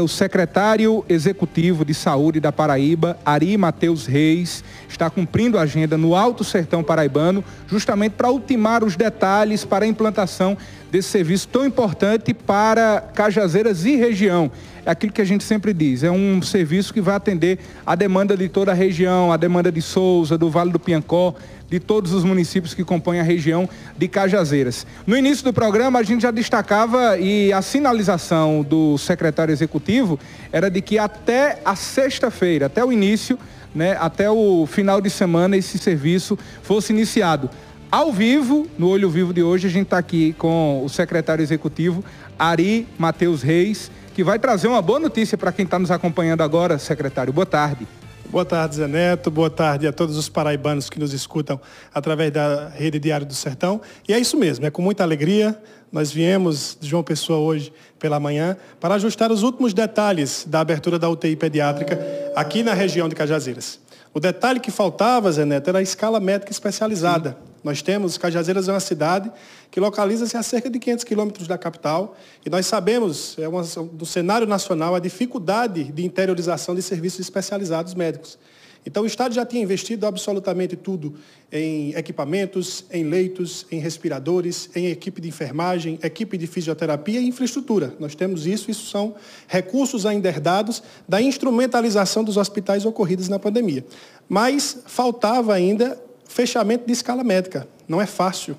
O secretário executivo de saúde da Paraíba, Ari Mateus Reis, está cumprindo a agenda no Alto Sertão Paraibano, justamente para ultimar os detalhes para a implantação desse serviço tão importante para Cajazeiras e região. É aquilo que a gente sempre diz, é um serviço que vai atender a demanda de toda a região, a demanda de Souza, do Vale do Piancó, de todos os municípios que compõem a região de Cajazeiras. No início do programa, a gente já destacava e a sinalização do secretário executivo executivo era de que até a sexta-feira, até o início, né, até o final de semana, esse serviço fosse iniciado. Ao vivo, no Olho Vivo de hoje, a gente está aqui com o secretário executivo Ari Matheus Reis, que vai trazer uma boa notícia para quem está nos acompanhando agora, secretário. Boa tarde. Boa tarde, Zé Neto. Boa tarde a todos os paraibanos que nos escutam através da Rede Diário do Sertão. E é isso mesmo, é com muita alegria. Nós viemos de João Pessoa hoje pela manhã para ajustar os últimos detalhes da abertura da UTI pediátrica aqui na região de Cajazeiras. O detalhe que faltava, Zé Neto, era a escala métrica especializada. Sim. Nós temos, Cajazeiras é uma cidade que localiza-se a cerca de 500 quilômetros da capital e nós sabemos, é uma, do cenário nacional, a dificuldade de interiorização de serviços especializados médicos. Então, o Estado já tinha investido absolutamente tudo em equipamentos, em leitos, em respiradores, em equipe de enfermagem, equipe de fisioterapia e infraestrutura. Nós temos isso, isso são recursos ainda herdados da instrumentalização dos hospitais ocorridos na pandemia. Mas faltava ainda fechamento de escala médica. Não é fácil,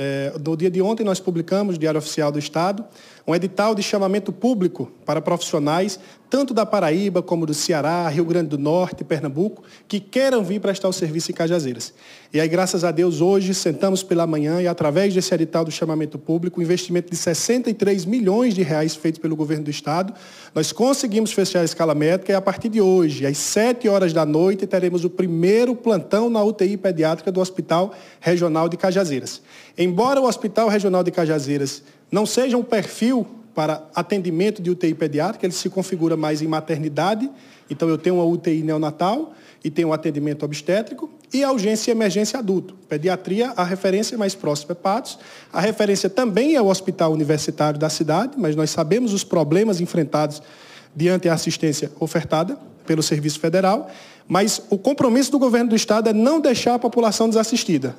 é, no dia de ontem, nós publicamos, Diário Oficial do Estado, um edital de chamamento público para profissionais, tanto da Paraíba como do Ceará, Rio Grande do Norte, Pernambuco, que queiram vir prestar o serviço em Cajazeiras. E aí, graças a Deus, hoje sentamos pela manhã e, através desse edital do chamamento público, um investimento de 63 milhões de reais feito pelo governo do Estado, nós conseguimos fechar a escala médica e, a partir de hoje, às 7 horas da noite, teremos o primeiro plantão na UTI pediátrica do Hospital Regional de Cajazeiras. Em Embora o Hospital Regional de Cajazeiras não seja um perfil para atendimento de UTI pediátrica, ele se configura mais em maternidade, então eu tenho uma UTI neonatal e tenho um atendimento obstétrico, e a urgência e emergência adulto. Pediatria, a referência mais próxima é Patos. A referência também é o hospital universitário da cidade, mas nós sabemos os problemas enfrentados diante da assistência ofertada pelo Serviço Federal. Mas o compromisso do governo do Estado é não deixar a população desassistida.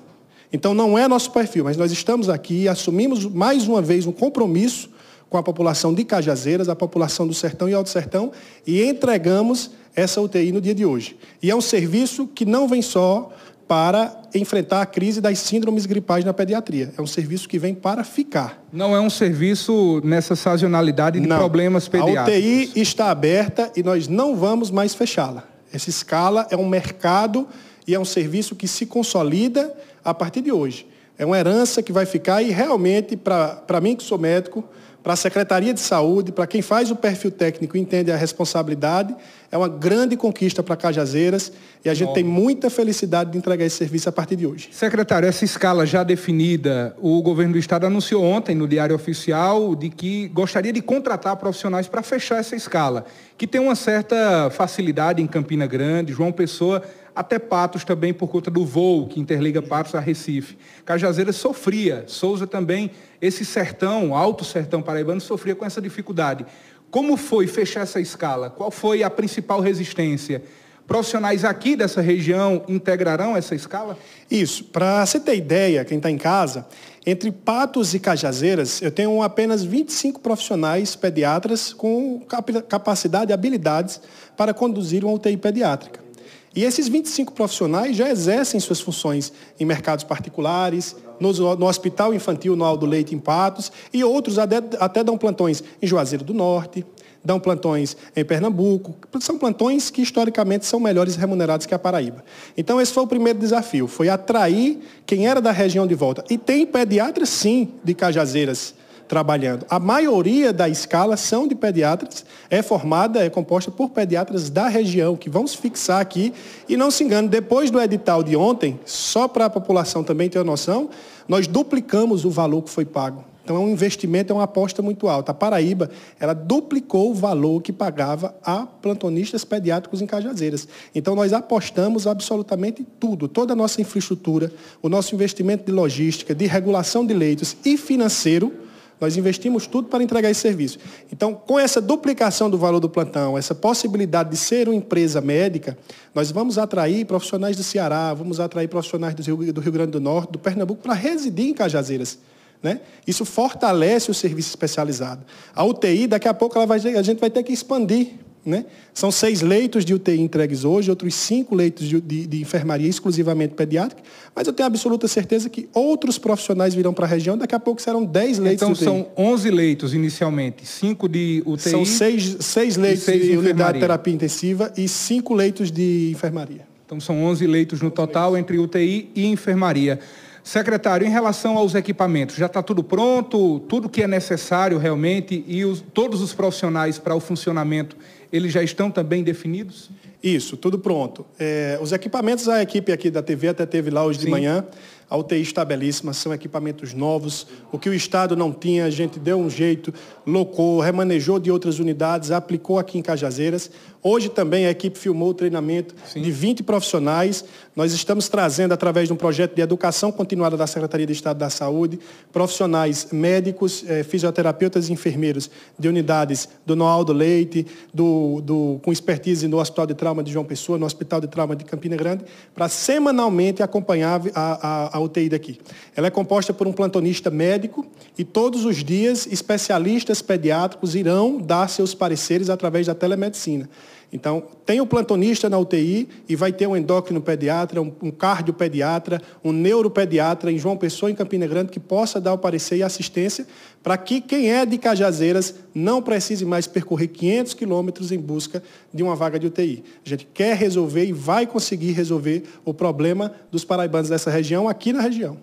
Então não é nosso perfil, mas nós estamos aqui e assumimos mais uma vez um compromisso com a população de Cajazeiras, a população do Sertão e Alto Sertão e entregamos essa UTI no dia de hoje. E é um serviço que não vem só para enfrentar a crise das síndromes gripais na pediatria. É um serviço que vem para ficar. Não é um serviço nessa sazonalidade de não. problemas pediátricos. A UTI está aberta e nós não vamos mais fechá-la. Essa escala é um mercado e é um serviço que se consolida a partir de hoje. É uma herança que vai ficar e realmente, para mim que sou médico, para a Secretaria de Saúde, para quem faz o perfil técnico e entende a responsabilidade, é uma grande conquista para Cajazeiras e a gente Bom. tem muita felicidade de entregar esse serviço a partir de hoje. Secretário, essa escala já definida, o governo do estado anunciou ontem no Diário Oficial de que gostaria de contratar profissionais para fechar essa escala, que tem uma certa facilidade em Campina Grande, João Pessoa, até Patos também por conta do voo que interliga Patos a Recife. Cajazeiras sofria, Souza também, esse sertão, alto sertão paraibano, sofria com essa dificuldade. Como foi fechar essa escala? Qual foi a principal resistência? Profissionais aqui dessa região integrarão essa escala? Isso. Para você ter ideia, quem está em casa, entre Patos e Cajazeiras, eu tenho apenas 25 profissionais pediatras com capacidade e habilidades para conduzir uma UTI pediátrica. E esses 25 profissionais já exercem suas funções em mercados particulares, no, no Hospital Infantil no Aldo Leite, em Patos, e outros até, até dão plantões em Juazeiro do Norte, dão plantões em Pernambuco. São plantões que historicamente são melhores remunerados que a Paraíba. Então esse foi o primeiro desafio, foi atrair quem era da região de volta. E tem pediatras, sim, de Cajazeiras trabalhando. A maioria da escala são de pediatras, é formada, é composta por pediatras da região, que vão se fixar aqui. E não se engane, depois do edital de ontem, só para a população também ter noção, nós duplicamos o valor que foi pago. Então é um investimento, é uma aposta muito alta. A Paraíba, ela duplicou o valor que pagava a plantonistas pediátricos em Cajazeiras. Então nós apostamos absolutamente tudo, toda a nossa infraestrutura, o nosso investimento de logística, de regulação de leitos e financeiro nós investimos tudo para entregar esse serviço. Então, com essa duplicação do valor do plantão, essa possibilidade de ser uma empresa médica, nós vamos atrair profissionais do Ceará, vamos atrair profissionais do Rio, do Rio Grande do Norte, do Pernambuco, para residir em Cajazeiras. Né? Isso fortalece o serviço especializado. A UTI, daqui a pouco, vai, a gente vai ter que expandir né? São seis leitos de UTI entregues hoje, outros cinco leitos de, de, de, enfermaria exclusivamente pediátrica, mas eu tenho absoluta certeza que outros profissionais virão para a região, daqui a pouco serão dez então leitos então, de UTI. Então, são onze leitos inicialmente, cinco de UTI... São seis, seis leitos seis de enfermaria. unidade de terapia intensiva e cinco leitos de enfermaria. Então, são onze leitos no total entre UTI e enfermaria. Secretário, em relação aos equipamentos, já está tudo pronto, tudo que é necessário realmente e os, todos os profissionais para o funcionamento eles já estão também definidos? Isso, tudo pronto. É, os equipamentos, a equipe aqui da TV até teve lá hoje Sim. de manhã. A UTI está belíssima, são equipamentos novos. O que o Estado não tinha, a gente deu um jeito, locou, remanejou de outras unidades, aplicou aqui em Cajazeiras. Hoje também a equipe filmou o treinamento Sim. de 20 profissionais. Nós estamos trazendo, através de um projeto de educação continuada da Secretaria de Estado da Saúde, profissionais médicos, eh, fisioterapeutas e enfermeiros de unidades do Noaldo Leite, do do, com expertise no Hospital de Trauma de João Pessoa, no Hospital de Trauma de Campina Grande, para semanalmente acompanhar a, a, a UTI daqui. Ela é composta por um plantonista médico e todos os dias especialistas pediátricos irão dar seus pareceres através da telemedicina. Então, tem o um plantonista na UTI e vai ter um endócrino um, um cardiopediatra, um neuropediatra em João Pessoa, em Campina Grande, que possa dar o parecer e assistência para que quem é de Cajazeiras não precise mais percorrer 500 quilômetros em busca de uma vaga de UTI. A gente quer resolver e vai conseguir resolver o problema dos paraibanos dessa região aqui na região.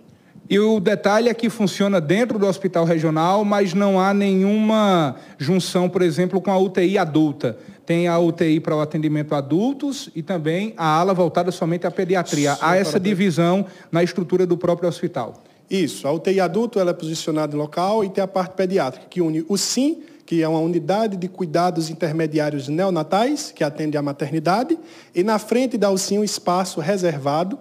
E o detalhe é que funciona dentro do hospital regional, mas não há nenhuma junção, por exemplo, com a UTI adulta tem a UTI para o atendimento a adultos e também a ala voltada somente à pediatria. Sim, Há essa divisão na estrutura do próprio hospital. Isso, a UTI adulto ela é posicionada em local e tem a parte pediátrica, que une o SIM, que é uma unidade de cuidados intermediários neonatais, que atende à maternidade, e na frente da UCIM um espaço reservado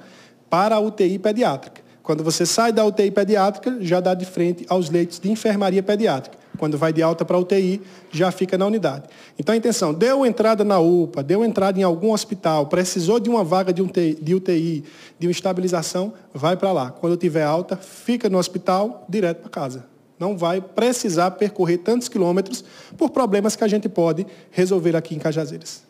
para a UTI pediátrica. Quando você sai da UTI pediátrica, já dá de frente aos leitos de enfermaria pediátrica. Quando vai de alta para UTI, já fica na unidade. Então, a intenção, deu entrada na UPA, deu entrada em algum hospital, precisou de uma vaga de UTI, de, UTI, de uma estabilização, vai para lá. Quando tiver alta, fica no hospital, direto para casa. Não vai precisar percorrer tantos quilômetros por problemas que a gente pode resolver aqui em Cajazeiras.